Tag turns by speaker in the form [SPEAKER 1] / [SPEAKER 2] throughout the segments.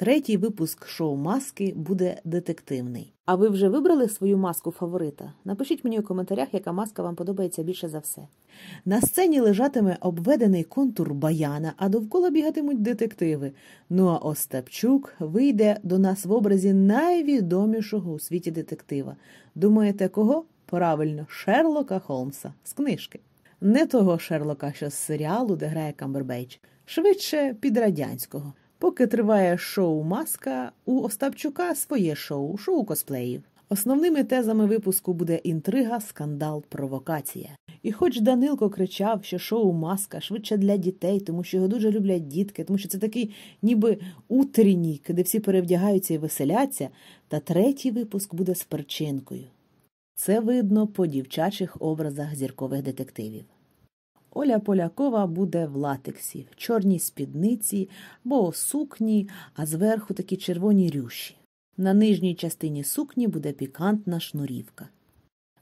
[SPEAKER 1] Третій випуск шоу маски буде детективний. А ви вже вибрали свою маску фаворита? Напишіть мені у коментарях, яка маска вам подобається більше за все. На сцені лежатиме обведений контур баяна, а довкола бігатимуть детективи. Ну а Остапчук вийде до нас в образі найвідомішого у світі детектива. Думаєте, кого? Правильно, Шерлока Холмса з книжки. Не того Шерлока, що з серіалу, де грає Камбербейч, швидше підрадянського. Поки триває шоу Маска, у Остапчука своє шоу, шоу косплеїв. Основними тезами випуску буде інтрига, скандал, провокація. І, хоч Данилко кричав, що шоу маска швидше для дітей, тому що його дуже люблять дітки, тому що це такий, ніби утренік, де всі перевдягаються і веселяться, та третій випуск буде з перчинкою. Це видно по дівчачих образах зіркових детективів. Оля Полякова буде в латексі, в чорній спідниці бо сукні, а зверху такі червоні рюші. На нижній частині сукні буде пікантна шнурівка.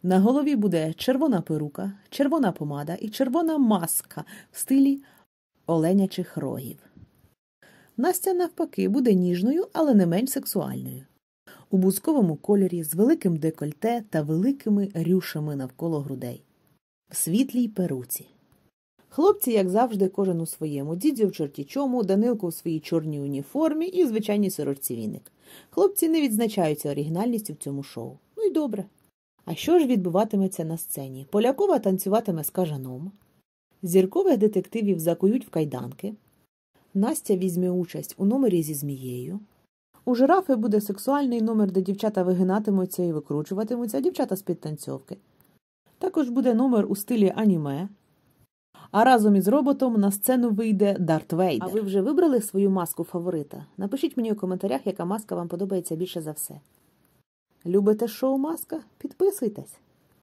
[SPEAKER 1] На голові буде червона перука, червона помада і червона маска в стилі оленячих рогів. Настя, навпаки, буде ніжною, але не менш сексуальною. У бузковому кольорі з великим декольте та великими рюшами навколо грудей, в світлій перуці. Хлопці, як завжди, кожен у своєму, дідзю в чортічому, данилку у своїй чорній уніформі і звичайній сорочці віник. Хлопці не відзначаються оригінальністю в цьому шоу. Ну і добре. А що ж відбуватиметься на сцені? Полякова танцюватиме з кажаном. Зіркових детективів закують в кайданки. Настя візьме участь у номері зі змією. У жирафи буде сексуальний номер, де дівчата вигинатимуться і викручуватимуться, а дівчата з підтанцьовки. Також буде номер у стилі аніме. А разом із роботом на сцену вийде Дарт Вейдер. А ви вже вибрали свою маску фаворита? Напишіть мені у коментарях, яка маска вам подобається більше за все. Любите шоу маска? Підписуйтесь!